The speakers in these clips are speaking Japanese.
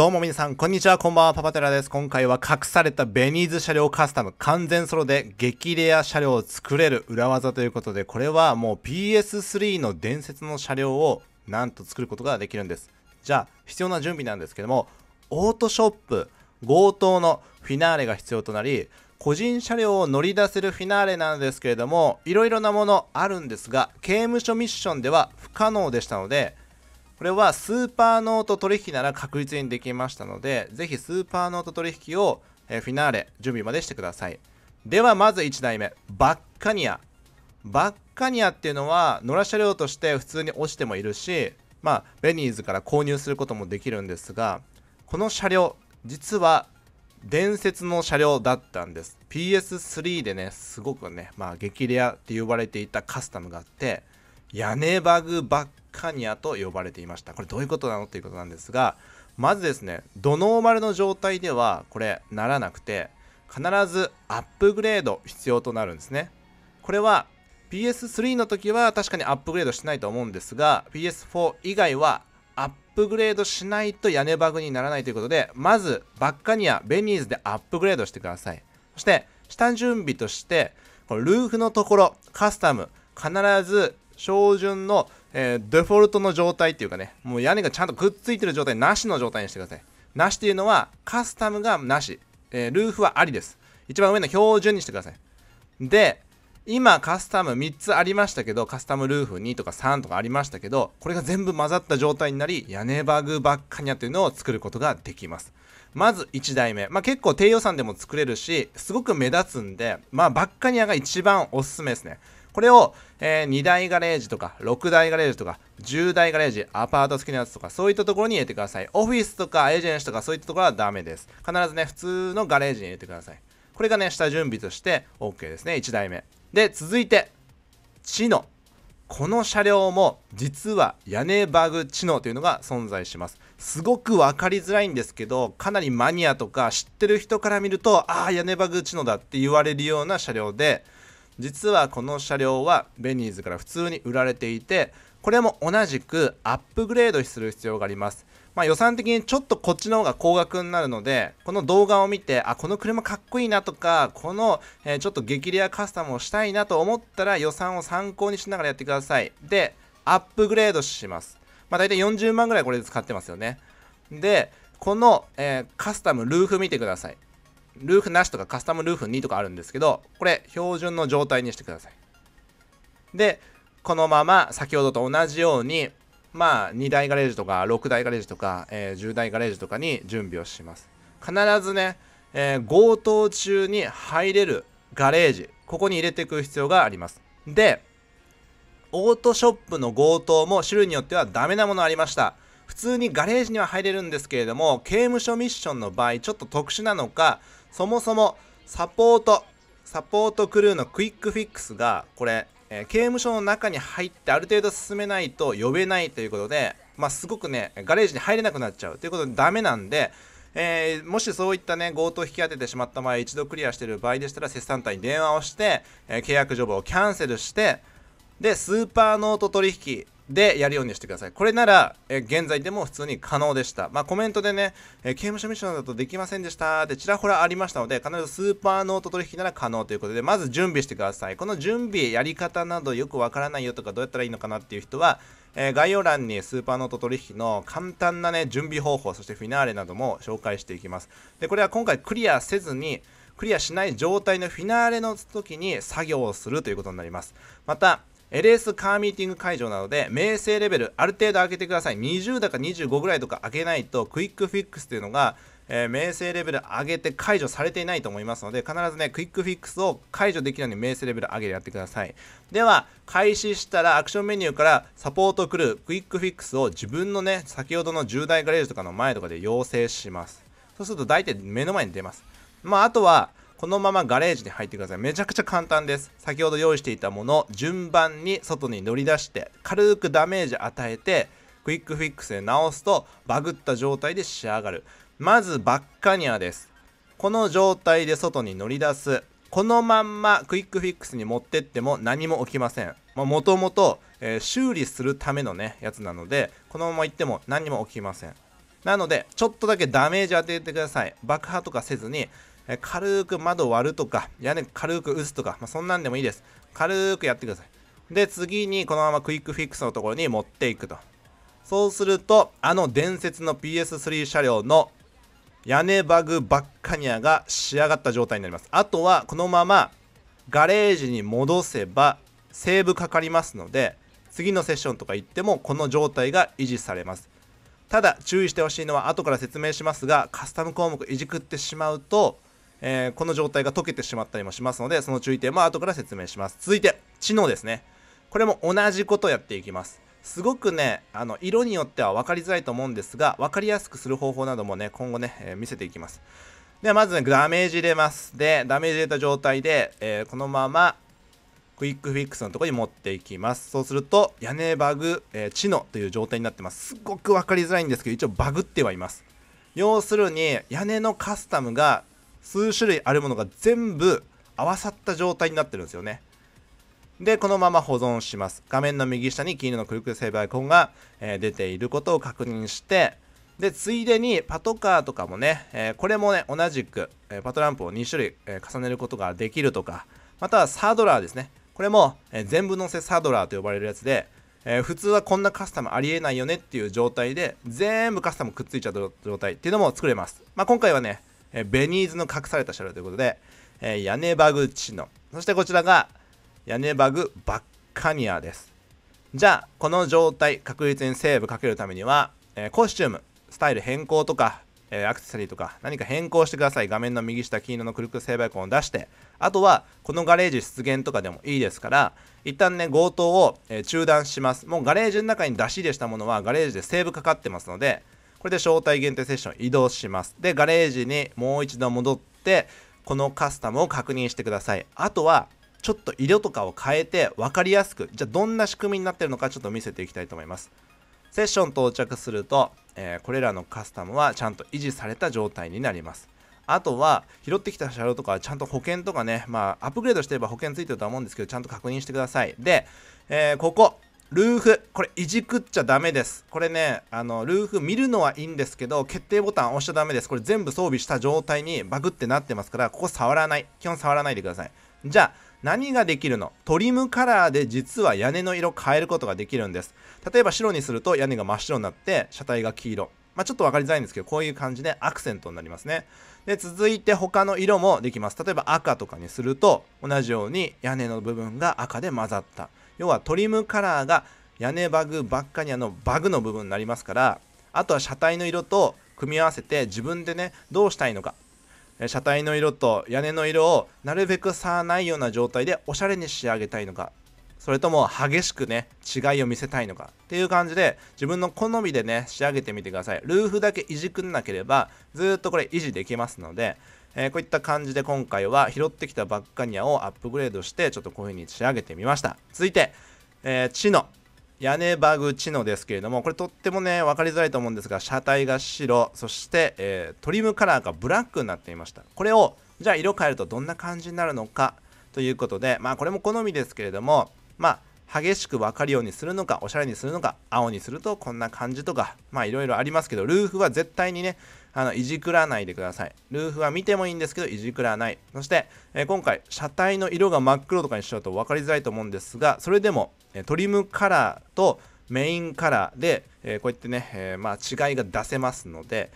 どうも皆さん、こんにちは、こんばんは、パパテラです。今回は隠されたベニーズ車両カスタム完全ソロで激レア車両を作れる裏技ということで、これはもう PS3 の伝説の車両をなんと作ることができるんです。じゃあ、必要な準備なんですけども、オートショップ、強盗のフィナーレが必要となり、個人車両を乗り出せるフィナーレなんですけれども、いろいろなものあるんですが、刑務所ミッションでは不可能でしたので、これはスーパーノート取引なら確実にできましたので、ぜひスーパーノート取引をフィナーレ準備までしてください。ではまず1台目、バッカニア。バッカニアっていうのは野良車両として普通に落ちてもいるし、まあ、ベニーズから購入することもできるんですが、この車両、実は伝説の車両だったんです PS3 でねすごくねまあ激レアって呼ばれていたカスタムがあって屋根バグバッカニアと呼ばれていましたこれどういうことなのっていうことなんですがまずですねドノーマルの状態ではこれならなくて必ずアップグレード必要となるんですねこれは PS3 の時は確かにアップグレードしないと思うんですが PS4 以外はアップグレードしないと屋根バグにならないということでまずバッカニアベニーズでアップグレードしてくださいそして下準備としてこのルーフのところカスタム必ず照準のえー、デフォルトの状態っていうかね、もう屋根がちゃんとくっついてる状態、なしの状態にしてください。なしっていうのは、カスタムがなし、えー、ルーフはありです。一番上の標準にしてください。で、今カスタム3つありましたけど、カスタムルーフ2とか3とかありましたけど、これが全部混ざった状態になり、屋根バグばっかにゃっていうのを作ることができます。まず1台目。まあ、結構低予算でも作れるし、すごく目立つんで、まあ、バッカニアが一番おすすめですね。これを、えー、2台ガレージとか、6台ガレージとか、10台ガレージ、アパート付きのやつとか、そういったところに入れてください。オフィスとかエージェンシーとかそういったところはダメです。必ずね、普通のガレージに入れてください。これがね、下準備として OK ですね。1台目。で、続いて、知能。この車両も実は屋根バグ知能というのが存在しますすごく分かりづらいんですけどかなりマニアとか知ってる人から見るとああ屋根バグ知能だって言われるような車両で実はこの車両はベニーズから普通に売られていてこれも同じくアップグレードする必要があります、まあ、予算的にちょっとこっちの方が高額になるのでこの動画を見てあこの車かっこいいなとかこの、えー、ちょっと激レアカスタムをしたいなと思ったら予算を参考にしながらやってくださいでアップグレードしますまあ大体40万ぐらいこれで使ってますよねでこの、えー、カスタムルーフ見てくださいルーフなしとかカスタムルーフ2とかあるんですけど、これ標準の状態にしてください。で、このまま先ほどと同じように、まあ2台ガレージとか6台ガレージとか、えー、10台ガレージとかに準備をします。必ずね、えー、強盗中に入れるガレージ、ここに入れていく必要があります。で、オートショップの強盗も種類によってはダメなものありました。普通にガレージには入れるんですけれども、刑務所ミッションの場合、ちょっと特殊なのか、そもそもサポート、サポートクルーのクイックフィックスが、これ、えー、刑務所の中に入ってある程度進めないと呼べないということで、まあ、すごくね、ガレージに入れなくなっちゃうということでダメなんで、えー、もしそういったね、強盗を引き当ててしまった場合、一度クリアしてる場合でしたら、セスタンに電話をして、えー、契約ジョブをキャンセルして、で、スーパーノート取引でやるようにしてください。これなら、え現在でも普通に可能でした。まあ、コメントでね、え刑務所ミッションだとできませんでしたってちらほらありましたので、必ずスーパーノート取引なら可能ということで、まず準備してください。この準備やり方などよくわからないよとかどうやったらいいのかなっていう人は、えー、概要欄にスーパーノート取引の簡単なね、準備方法、そしてフィナーレなども紹介していきます。で、これは今回クリアせずに、クリアしない状態のフィナーレの時に作業をするということになります。また、LS カーミーティング会場なので、名声レベル、ある程度上げてください。20だか25ぐらいとか上げないと、クイックフィックスというのが、えー、名声レベル上げて解除されていないと思いますので、必ずね、クイックフィックスを解除できるように名声レベル上げてやってください。では、開始したらアクションメニューからサポートクルー、クイックフィックスを自分のね、先ほどの10台ガレージとかの前とかで要請します。そうすると大体目の前に出ます。まあ、あとは、このままガレージに入ってくださいめちゃくちゃ簡単です先ほど用意していたもの順番に外に乗り出して軽くダメージ与えてクイックフィックスで直すとバグった状態で仕上がるまずバッカニアですこの状態で外に乗り出すこのまんまクイックフィックスに持ってっても何も起きませんもともと修理するためのねやつなのでこのまま行っても何も起きませんなのでちょっとだけダメージ当ててください爆破とかせずにえ軽く窓割るとか、屋根軽く打つとか、まあ、そんなんでもいいです。軽くやってください。で、次にこのままクイックフィックスのところに持っていくと。そうすると、あの伝説の PS3 車両の屋根バグバッカニアが仕上がった状態になります。あとは、このままガレージに戻せばセーブかかりますので、次のセッションとか行ってもこの状態が維持されます。ただ注意してほしいのは後から説明しますがカスタム項目いじくってしまうとえー、この状態が溶けてしまったりもしますので、その注意点も後から説明します。続いて、知能ですね。これも同じことやっていきます。すごくね、あの、色によっては分かりづらいと思うんですが、分かりやすくする方法などもね、今後ね、えー、見せていきます。では、まずね、ダメージ入れます。で、ダメージ入れた状態で、えー、このまま、クイックフィックスのとこに持っていきます。そうすると、屋根バグ、えー、知能という状態になってます。すごく分かりづらいんですけど、一応バグってはいます。要するに、屋根のカスタムが数種類あるものが全部合わさった状態になってるんですよねでこのまま保存します画面の右下に黄色のクックセーブアイコンが、えー、出ていることを確認してでついでにパトカーとかもね、えー、これもね同じく、えパトランプを2種類、え重ねることができるとかまたはサードラーですねこれも、え全部乗せサードラーと呼ばれるやつで、えー、普通はこんなカスタムありえないよねっていう状態で全部カスタムくっついちゃう状態っていうのも作れます、まあ、今回はねえベニーズの隠された車両ということで、え屋根バグチノ。そしてこちらが、屋根バグバッカニアです。じゃあ、この状態、確実にセーブかけるためには、えコスチューム、スタイル変更とか、えアクセサリーとか、何か変更してください。画面の右下、黄色のクリックセーブアイコンを出して、あとは、このガレージ出現とかでもいいですから、一旦ね、強盗を、え中断します。もうガレージの中に出し入れしたものは、ガレージでセーブかかってますので、これで招待限定セッション移動します。で、ガレージにもう一度戻って、このカスタムを確認してください。あとは、ちょっと色とかを変えて分かりやすく、じゃあどんな仕組みになってるのかちょっと見せていきたいと思います。セッション到着すると、えー、これらのカスタムはちゃんと維持された状態になります。あとは、拾ってきた車両とかちゃんと保険とかね、まあ、アップグレードしてれば保険ついてるとは思うんですけど、ちゃんと確認してください。で、えー、ここ、ルーフ、これいじくっちゃダメです。これね、あの、ルーフ見るのはいいんですけど、決定ボタン押しちゃダメです。これ全部装備した状態にバグってなってますから、ここ触らない。基本触らないでください。じゃあ、何ができるのトリムカラーで実は屋根の色変えることができるんです。例えば白にすると屋根が真っ白になって、車体が黄色。まあ、ちょっと分かりづらいんですけど、こういう感じでアクセントになりますね。で、続いて他の色もできます。例えば赤とかにすると、同じように屋根の部分が赤で混ざった。要はトリムカラーが屋根バグばっかにあのバグの部分になりますからあとは車体の色と組み合わせて自分でねどうしたいのか車体の色と屋根の色をなるべく差ないような状態でおしゃれに仕上げたいのかそれとも激しくね違いを見せたいのかっていう感じで自分の好みでね仕上げてみてくださいルーフだけいじくんなければずっとこれ維持できますのでえー、こういった感じで今回は拾ってきたバッカニアをアップグレードしてちょっとこういう風に仕上げてみました続いて、えー、チノ屋根バグチノですけれどもこれとってもね分かりづらいと思うんですが車体が白そして、えー、トリムカラーがブラックになっていましたこれをじゃあ色変えるとどんな感じになるのかということでまあこれも好みですけれどもまあ激しく分かるようにするのか、おしゃれにするのか、青にするとこんな感じとか、まあいろいろありますけど、ルーフは絶対にね、あの、いじくらないでください。ルーフは見てもいいんですけど、いじくらない。そして、えー、今回、車体の色が真っ黒とかにしちゃうと分かりづらいと思うんですが、それでも、えトリムカラーとメインカラーで、えー、こうやってね、えー、まあ違いが出せますので、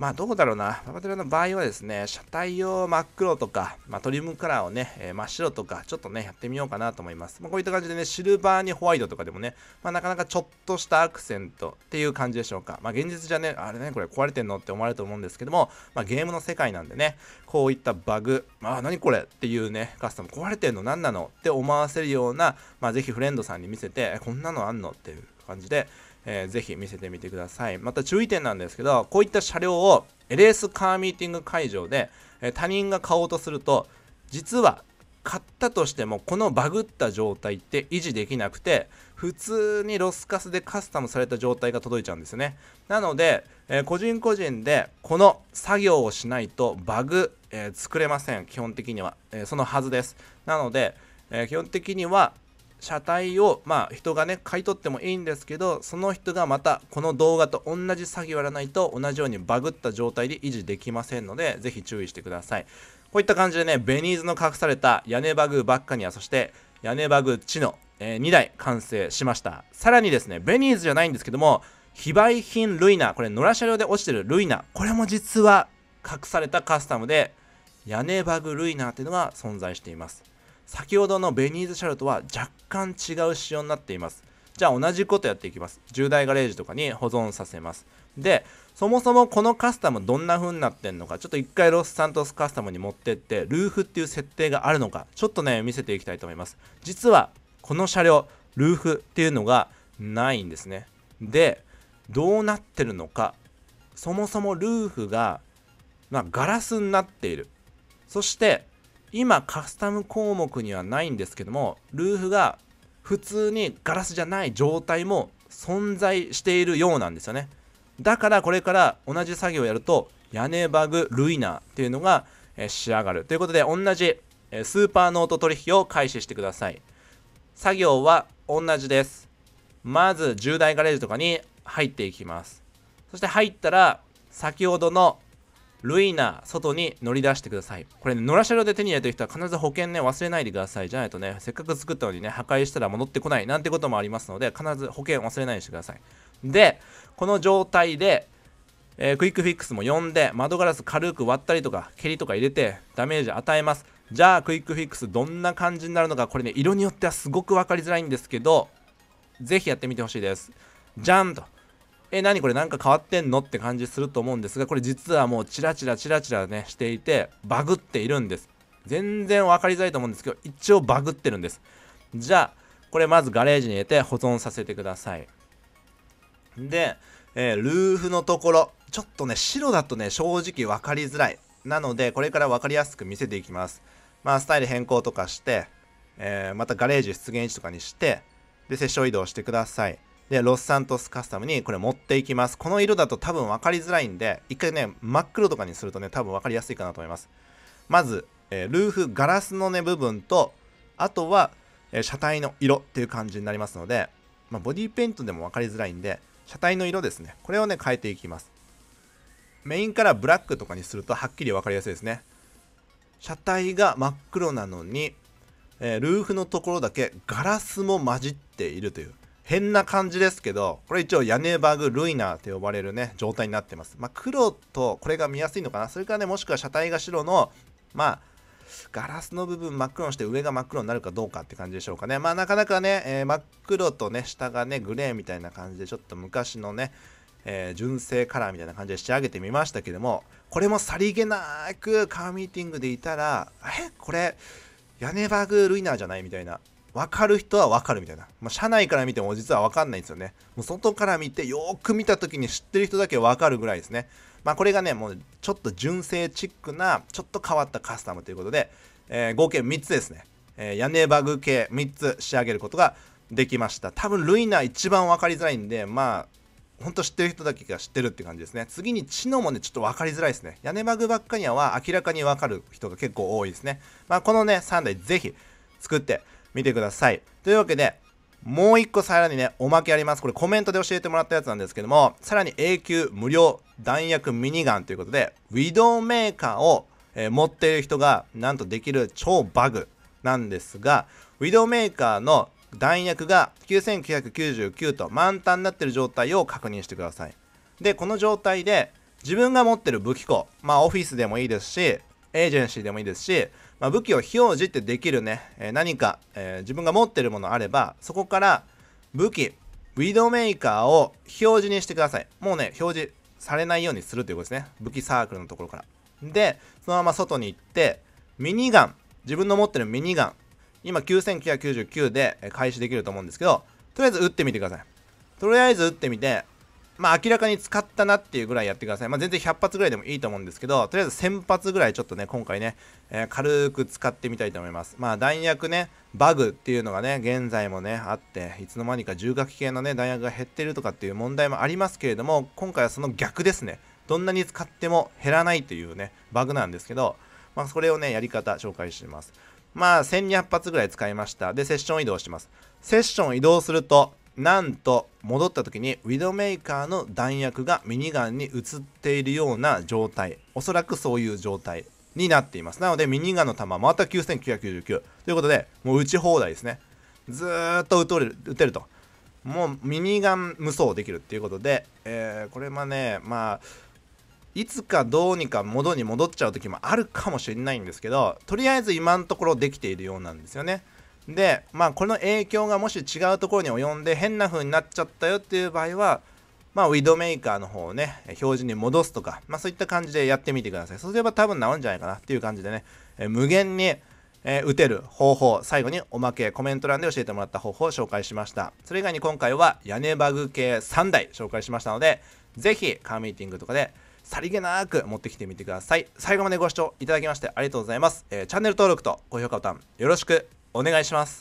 まあどうだろうな、パパテラの場合はですね、車体を真っ黒とか、まあ、トリムカラーをね、えー、真っ白とか、ちょっとね、やってみようかなと思います。まあ、こういった感じでね、シルバーにホワイトとかでもね、まあ、なかなかちょっとしたアクセントっていう感じでしょうか。まあ現実じゃね、あれね、これ壊れてんのって思われると思うんですけども、まあゲームの世界なんでね、こういったバグ、ああ、何これっていうね、カスタム壊れてんの何なのって思わせるような、まあぜひフレンドさんに見せて、こんなのあんのっていう感じで、えー、ぜひ見せてみてください。また注意点なんですけど、こういった車両を LS カーミーティング会場で、え他人が買おうとすると、実は買ったとしてもこのバグった状態って維持できなくて普通にロスカスでカスタムされた状態が届いちゃうんですねなので、えー、個人個人でこの作業をしないとバグ、えー、作れません基本的には、えー、そのはずですなので、え基本的には車体を、まあ、人がね買い取ってもいいんですけどその人がまたこの動画と同じ作業やらないと同じようにバグった状態で維持できませんのでぜひ注意してくださいこういった感じでねベニーズの隠された屋根バグばっかにはそして屋根バグチの、えー、2台完成しましたさらにですねベニーズじゃないんですけども非売品ルイナこれ野良車両で落ちてるルイナこれも実は隠されたカスタムで屋根バグルイナーっていうのが存在しています先ほどのベニーズシャルトは若干違う仕様になっていますじゃあ同じことやっていきます10台ガレージとかに保存させますでそもそもこのカスタムどんな風になってんのかちょっと一回ロスサントスカスタムに持ってってルーフっていう設定があるのかちょっとね見せていきたいと思います実はこの車両ルーフっていうのがないんですねでどうなってるのかそもそもルーフが、まあ、ガラスになっているそして今カスタム項目にはないんですけどもルーフが普通にガラスじゃない状態も存在しているようなんですよねだからこれから同じ作業をやると屋根バグルイナーっていうのが、え仕上がるということで同じ、えスーパーノート取引を開始してください作業は同じですまず10台ガレージとかに入っていきますそして入ったら先ほどのルイナ、外に乗り出してください。これね、野良車両で手に入れてる人は必ず保険ね、忘れないでください。じゃないとね、せっかく作ったのにね、破壊したら戻ってこないなんてこともありますので、必ず保険忘れないようにしてください。で、この状態で、えー、クイックフィックスも呼んで、窓ガラス軽く割ったりとか、蹴りとか入れて、ダメージ与えます。じゃあ、クイックフィックスどんな感じになるのか、これね、色によってはすごく分かりづらいんですけど、ぜひやってみてほしいです。じゃんと。え何これなんか変わってんのって感じすると思うんですが、これ実はもうチラチラチラチラね、していて、バグっているんです。全然分かりづらいと思うんですけど、一応バグってるんです。じゃあ、これまずガレージに入れて保存させてください。で、えー、ルーフのところ、ちょっとね、白だとね、正直分かりづらい。なので、これから分かりやすく見せていきます。まあ、スタイル変更とかして、えー、またガレージ出現位置とかにして、で、接触移動してください。で、ロスサントスカスタムにこれ持っていきます。この色だと多分分かりづらいんで、一回ね、真っ黒とかにするとね、多分分かりやすいかなと思います。まず、えー、ルーフ、ガラスのね、部分と、あとは、えー、車体の色っていう感じになりますので、まあ、ボディペイントでも分かりづらいんで、車体の色ですね。これをね、変えていきます。メインからブラックとかにするとはっきり分かりやすいですね。車体が真っ黒なのに、えー、ルーフのところだけガラスも混じっているという。変な感じですけど、これ一応屋根バグルイナーと呼ばれるね、状態になってます。まあ、黒とこれが見やすいのかな。それからね、もしくは車体が白の、まあ、ガラスの部分真っ黒にして上が真っ黒になるかどうかって感じでしょうかね。まあなかなかね、えー、真っ黒とね、下がね、グレーみたいな感じでちょっと昔のね、えー、純正カラーみたいな感じで仕上げてみましたけども、これもさりげなくカーミーティングでいたら、えこれ、屋根バグルイナーじゃないみたいな。分かる人は分かるみたいな、まあ、社内から見ても実は分かんないんですよねもう外から見てよーく見た時に知ってる人だけ分かるぐらいですねまあこれがねもうちょっと純正チックなちょっと変わったカスタムということで、えー、合計3つですね、えー、屋根バグ系3つ仕上げることができました多分ルイナ一番分かりづらいんでまあほんと知ってる人だけが知ってるって感じですね。次に知能もね、ちょっと分かりづらいですね。屋根バグばっかりは明らかに分かる人が結構多いですね。まあ、このね、3台ぜひ作って、見てください。というわけで、もう1個さらにね、おまけあります。これコメントで教えてもらったやつなんですけども、さらに永久無料弾薬ミニガンということで、ウィドウメーカーを、えー、持っている人がなんとできる超バグなんですが、ウィドウメーカーの弾薬が9999と満タンになってる状態を確認してください。で、この状態で自分が持ってる武器庫、まあオフィスでもいいですし、エージェンシーでもいいですし、まあ、武器を非表示ってできるね、え何か、え自分が持ってるものあれば、そこから武器、ウィドメーカーを非表示にしてください。もうね、表示されないようにするということですね。武器サークルのところから。で、そのまま外に行って、ミニガン、自分の持ってるミニガン、今9999で開始できると思うんですけど、とりあえず撃ってみてください。とりあえず撃ってみて、まあ明らかに使ったなっていうぐらいやってください。まあ全然100発ぐらいでもいいと思うんですけど、とりあえず1000発ぐらいちょっとね、今回ね、えー、軽く使ってみたいと思います。まあ弾薬ね、バグっていうのがね、現在もね、あって、いつの間にか重火器系のね、弾薬が減ってるとかっていう問題もありますけれども、今回はその逆ですね。どんなに使っても減らないというね、バグなんですけど、まあそれをね、やり方紹介します。まあ1200発ぐらい使いました。で、セッション移動します。セッション移動すると、なんと戻った時にウィドメーカーの弾薬がミニガンに移っているような状態おそらくそういう状態になっていますなのでミニガンの弾また9999ということでもう打ち放題ですねずーっと打てる打てるともうミニガン無双できるっていうことで、えー、これもねまあいつかどうにか元に戻っちゃう時もあるかもしれないんですけどとりあえず今のところできているようなんですよねでまあこの影響がもし違うところに及んで変な風になっちゃったよっていう場合はまあ、ウィドメーカーの方をね、表示に戻すとか、まあそういった感じでやってみてください。そうすれば多分治るんじゃないかなっていう感じでね、え無限に、え打てる方法、最後におまけ、コメント欄で教えてもらった方法を紹介しました。それ以外に今回は屋根バグ系3台紹介しましたので、ぜひカーミーティングとかでさりげなく持ってきてみてください。最後までご視聴いただきましてありがとうございます。えー、チャンネル登録と高評価ボタンよろしくお願いします